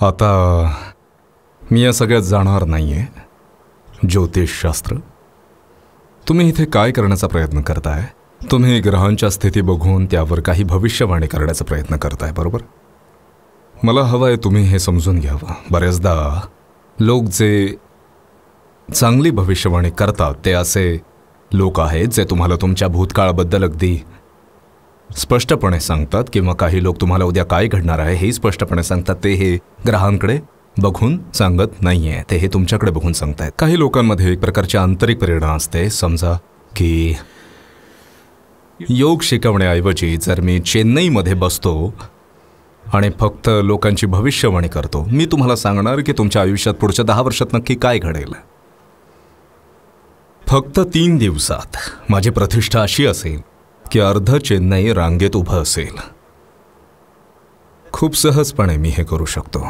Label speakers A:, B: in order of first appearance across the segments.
A: आता मी या सगळ्यात जाणार नाही आहे ज्योतिषशास्त्र तुम्ही इथे काय करण्याचा प्रयत्न करताय तुम्ही ग्रहांच्या स्थिती बघून त्यावर काही भविष्यवाणी करण्याचा प्रयत्न करताय बरोबर मला हवं आहे तुम्ही हे समजून घ्यावं बऱ्याचदा लोक जे चांगली भविष्यवाणी करतात ते असे लोक आहेत जे तुम्हाला तुमच्या भूतकाळाबद्दल अगदी स्पष्टपणे सांगतात किंवा काही लोक तुम्हाला उद्या काय घडणार आहे हे स्पष्टपणे सांगतात ते हे ग्रहांकडे बघून सांगत नाहीये ते हे तुमच्याकडे बघून सांगतायत काही लोकांमध्ये एक प्रकारची आंतरिक प्रेरणा असते समजा की योग शिकवण्याऐवजी जर मी चेन्नईमध्ये बसतो आणि फक्त लोकांची भविष्यवाणी करतो मी तुम्हाला सांगणार की तुमच्या आयुष्यात पुढच्या दहा वर्षात नक्की काय घडेल फक्त तीन दिवसात माझी प्रतिष्ठा अशी असेल की अर्ध चेन्नई रांगेत उभं असेल खूप सहजपणे मी हे करू शकतो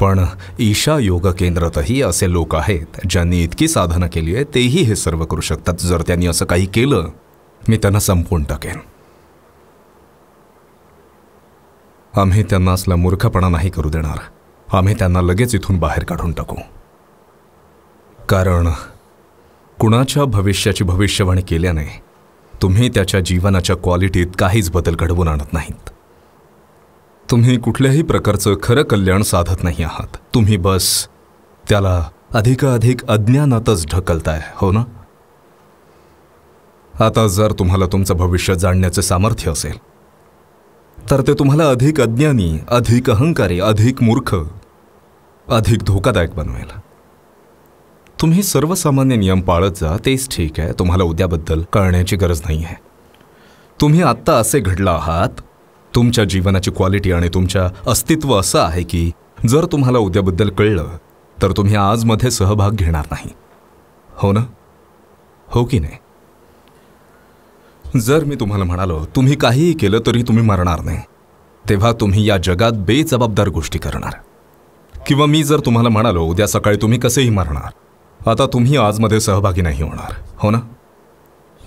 A: पण ईशा योग केंद्रातही असे लोक आहेत ज्यांनी इतकी साधना केली आहे तेही हे सर्व करू शकतात जर त्यांनी असं काही केलं मी त्यांना संपवून टाकेन आम्ही त्यांना असला मूर्खपणा नाही करू देणार आम्ही त्यांना लगेच इथून बाहेर काढून टाकू कारण कुणाच्या भविष्याची भविष्यवाणी केल्याने तुम्ही त्याच्या जीवनाच्या क्वालिटीत काहीच बदल घडवून आणत नाहीत तुम्ही कुठल्याही प्रकारचं खरं कल्याण साधत नाही आहात तुम्ही बस त्याला अधिकाधिक अज्ञानातच ढकलताय हो ना आता जर तुम्हाला तुमचं भविष्य जाणण्याचं सामर्थ्य असेल तर ते तुम्हाला अधिक अज्ञानी अधिक अहंकारी अधिक मूर्ख अधिक धोकादायक बनवेल तुम्ही सर्वसामान्य नियम पाळत जा तेच ठीक आहे तुम्हाला उद्याबद्दल कळण्याची गरज नाही आहे तुम्ही आत्ता असे घडला आहात तुमच्या जीवनाची क्वालिटी आणि तुमच्या अस्तित्व असं आहे की जर तुम्हाला उद्याबद्दल कळलं तर तुम्ही आजमध्ये सहभाग घेणार नाही हो ना हो की नाही जर मी तुम्हाला म्हणालो तुम्ही काहीही केलं तरी तुम्ही मरणार नाही तेव्हा तुम्ही या जगात बेजबाबदार गोष्टी करणार किंवा मी जर तुम्हाला म्हणालो उद्या सकाळी तुम्ही कसेही मरणार आता तुम्ही आजमध्ये सहभागी नाही होणार हो ना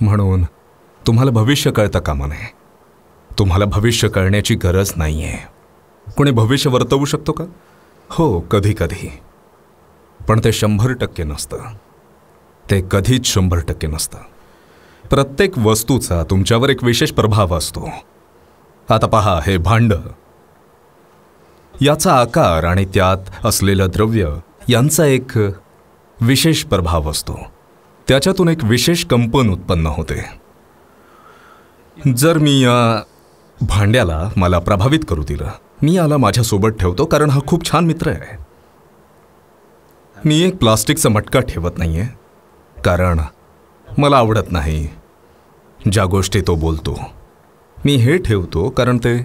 A: म्हणून तुम्हाला भविष्य कळतं कामा नये तुम्हाला भविष्य कळण्याची गरज नाही आहे कोणी भविष्य वर्तवू शकतो का हो कधी कधी पण ते शंभर टक्के नसतं ते कधीच शंभर टक्के नसतं प्रत्येक वस्तूचा तुमच्यावर एक विशेष प्रभाव असतो आता पहा हे भांड याचा आकार आणि त्यात असलेलं द्रव्य यांचा एक विशेष प्रभाव असतो त्याच्यातून एक विशेष कंपन उत्पन्न होते जर मी या भांड्याला मला प्रभावित करू दिलं मी याला माझ्यासोबत ठेवतो कारण हा खूप छान मित्र आहे मी एक प्लास्टिकचा मटका ठेवत नाही आहे कारण मला आवडत नाही ज्या गोष्टी तो बोलतो मी हे ठेवतो कारण ते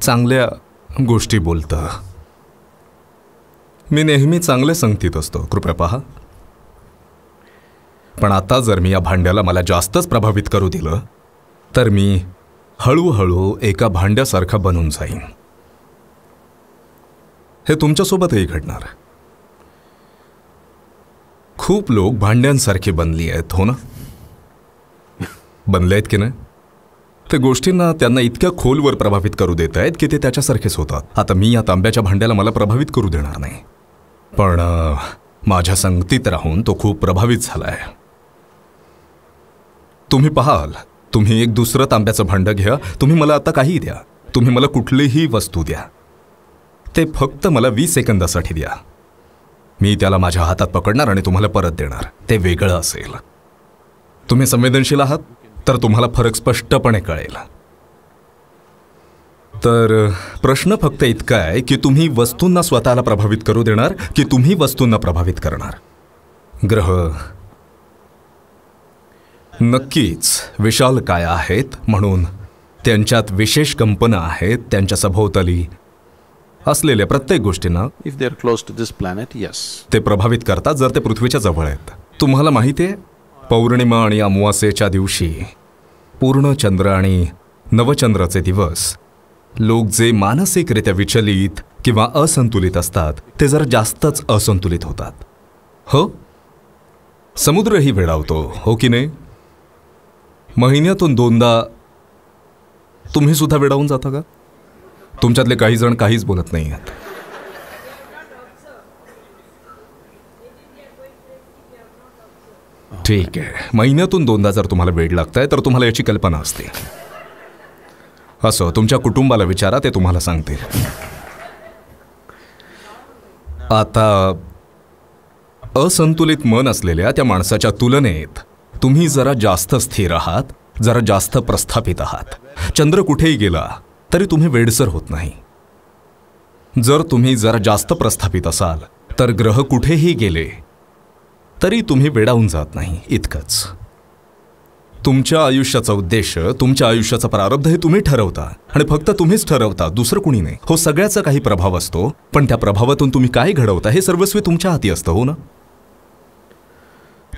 A: चांगल्या गोष्टी बोलतं मी नेहमी चांगले संगतीत असतो कृपया पहा पण आता जर मी या भांड्याला मला जास्तच प्रभावित करू दिलं तर मी हळूहळू एका भांड्यासारखा बनून जाईन हे तुमच्यासोबतही घडणार खूप लोक भांड्यांसारखी बनली आहेत हो ना बनले आहेत की नाही ते गोष्टींना त्यांना इतक्या खोलवर प्रभावित करू देत आहेत की ते त्याच्यासारखेच होतात आता मी या तांब्याच्या भांड्याला मला प्रभावित करू देणार नाही पण माझ्या संगतीत राहून तो खूप प्रभावित झाला आहे तुम्ही पाहाल तुम्ही एक दुसरं तांब्याचं भांडं घ्या तुम्ही मला आता काही द्या तुम्ही मला कुठलीही वस्तू द्या ते फक्त मला वीस सेकंदासाठी द्या मी त्याला माझ्या हातात पकडणार आणि तुम्हाला परत देणार ते वेगळं असेल तुम्ही संवेदनशील आहात तर तुम्हाला फरक स्पष्टपणे कळेल तर प्रश्न फक्त इतका आहे की तुम्ही वस्तूंना स्वतःला प्रभावित करू देणार की तुम्ही वस्तूंना प्रभावित करणार ग्रह नक्कीच विशाल काय आहेत म्हणून त्यांच्यात विशेष कंपना आहेत त्यांच्या सभोवताली असलेल्या प्रत्येक गोष्टीनं if they are close to this planet yes ते प्रभावित करतात जर ते पृथ्वीच्या जवळ आहेत तुम्हाला माहिती आहे पौर्णिमा आणि अमावास्येच्या दिवशी पूर्णचंद्र आणि नवचंद्राचे दिवस लोक जे मानसिकरित्या विचलित किंवा असंतुलित असतात ते जर जास्तच असंतुलित होतात हो समुद्रही भेडावतो हो की नाही महिन्यातून दोनदा तुम्ही सुद्धा विडावून जाता का तुमच्यातले काही जण काहीच बोलत नाही आहेत ठीक आहे महिन्यातून दोनदा जर तुम्हाला वेळ लागत आहे तर तुम्हाला याची कल्पना असते असं तुमच्या कुटुंबाला विचारा ते तुम्हाला सांगते आता असंतुलित मन असलेल्या त्या माणसाच्या तुलनेत तुम्ही जरा जास्त स्थिर आहात जरा जास्त प्रस्थापित आहात चंद्र कुठेही गेला तरी तुम्ही वेडसर होत नाही जर तुम्ही जरा जास्त प्रस्थापित असाल तर ग्रह कुठेही गेले तरी तुम्ही वेडावून जात नाही इतकंच तुमच्या आयुष्याचा उद्देश तुमच्या आयुष्याचा प्रारब्ध हे तुम्ही ठरवता आणि फक्त तुम्हीच ठरवता दुसरं कुणी नाही हो सगळ्याचा काही प्रभाव असतो पण त्या प्रभावातून तुम्ही काय घडवता हे सर्वस्वी तुमच्या हाती असतं हो ना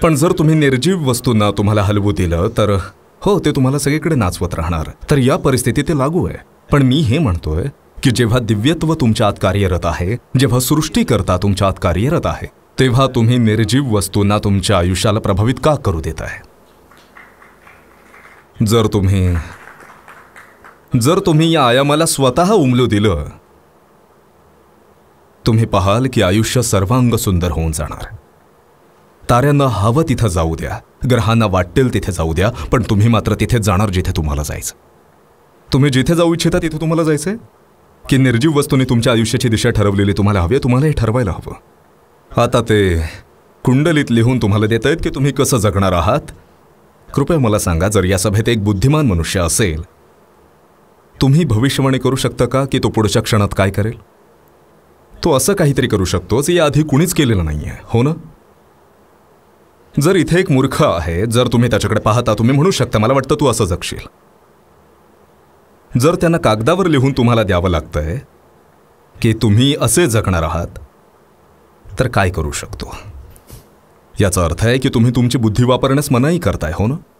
A: पण जर तुम्ही निर्जीव वस्तूंना तुम्हाला हलवू दिलं तर हो ते तुम्हाला सगळीकडे नाचवत राहणार तर या परिस्थितीत ते लागू आहे पण मी हे म्हणतोय की जेव्हा दिव्यत्व तुमच्या आत कार्यरत आहे जेव्हा सृष्टीकर्ता तुमच्या आत कार्यरत आहे तेव्हा तुम्ही निर्जीव वस्तूंना तुमच्या आयुष्याला प्रभावित का करू देत आहे जर तुम्ही जर तुम्ही या आयामाला स्वतः उमलू दिलं तुम्ही पाहाल की आयुष्य सर्वांग सुंदर होऊन जाणार ताऱ्यांना हवं तिथं जाऊ द्या ग्रहांना वाटेल तिथे जाऊ द्या पण तुम्ही मात्र तिथे जाणार जिथे तुम्हाला जायचं तुम्ही जिथे जाऊ इच्छिता तिथे तुम्हाला जायचं आहे की निर्जीव वस्तूने तुमच्या आयुष्याची दिशा ठरवलेली तुम्हाला हवी तुम्हाला हे ठरवायला हवं आता ते कुंडलीत लिहून तुम्हाला देत आहेत की तुम्ही कसं जगणार आहात कृपया मला सांगा जर या सभेत एक बुद्धिमान मनुष्य असेल तुम्ही भविष्यवाणी करू शकता का की तो पुढच्या क्षणात काय करेल तो असं काहीतरी करू शकतो जे आधी कुणीच केलेलं नाही आहे हो ना जर इथे एक मूर्ख आहे जर तुम्ही त्याच्याकडे पाहता तुम्ही म्हणू शकता मला वाटतं तू असं जगशील जर त्यांना कागदावर लिहून तुम्हाला द्यावं लागतंय की तुम्ही असे जगणार आहात तर काय करू शकतो याचा अर्थ आहे की तुम्ही तुमची बुद्धी वापरण्यास मनाई करताय हो ना